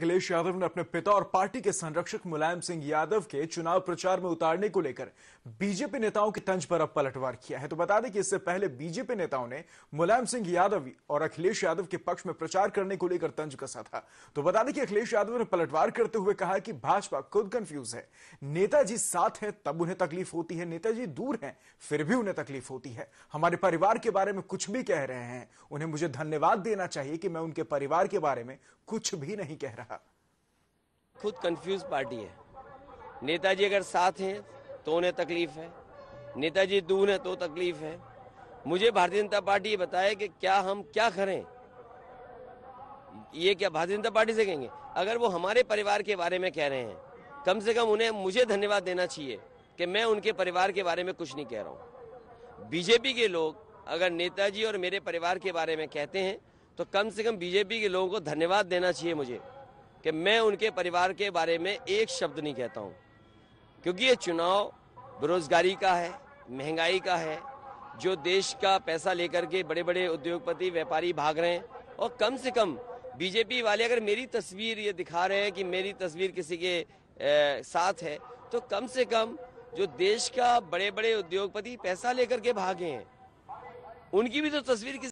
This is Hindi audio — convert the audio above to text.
अखिलेश यादव ने अपने पिता और पार्टी के संरक्षक मुलायम सिंह यादव के चुनाव प्रचार में उतारने को लेकर बीजेपी नेताओं की तंज पर अब पलटवार किया है तो बता दें कि इससे पहले बीजेपी नेताओं ने मुलायम सिंह यादव और अखिलेश यादव के पक्ष में प्रचार करने को लेकर तंज कसा था तो बता दें कि अखिलेश यादव ने पलटवार करते हुए कहा कि भाजपा खुद कंफ्यूज है नेताजी साथ है तब उन्हें तकलीफ होती है नेताजी दूर है फिर भी उन्हें तकलीफ होती है हमारे परिवार के बारे में कुछ भी कह रहे हैं उन्हें मुझे धन्यवाद देना चाहिए कि मैं उनके परिवार के बारे में कुछ भी नहीं कह रहा खुद कंफ्यूज पार्टी है नेताजी अगर साथ हैं तो उन्हें तकलीफ है नेताजी दूर हैं तो तकलीफ है मुझे भारतीय जनता पार्टी ये बताए कि क्या हम क्या करें ये क्या भारतीय जनता पार्टी से कहेंगे अगर वो हमारे परिवार के बारे में कह रहे हैं कम से कम उन्हें मुझे धन्यवाद देना चाहिए कि मैं उनके परिवार के बारे में कुछ नहीं कह रहा हूँ बीजेपी के लोग अगर नेताजी और मेरे परिवार के बारे में कहते हैं तो कम से कम बीजेपी के लोगों को धन्यवाद देना चाहिए मुझे कि मैं उनके परिवार के बारे में एक शब्द नहीं कहता हूं क्योंकि ये चुनाव बेरोजगारी का है महंगाई का है जो देश का पैसा लेकर के बड़े बड़े उद्योगपति व्यापारी भाग रहे हैं और कम से कम बीजेपी वाले अगर मेरी तस्वीर ये दिखा रहे हैं कि मेरी तस्वीर किसी के ए, साथ है तो कम से कम जो देश का बड़े बड़े उद्योगपति पैसा लेकर के भागे हैं उनकी भी तो तस्वीर किसी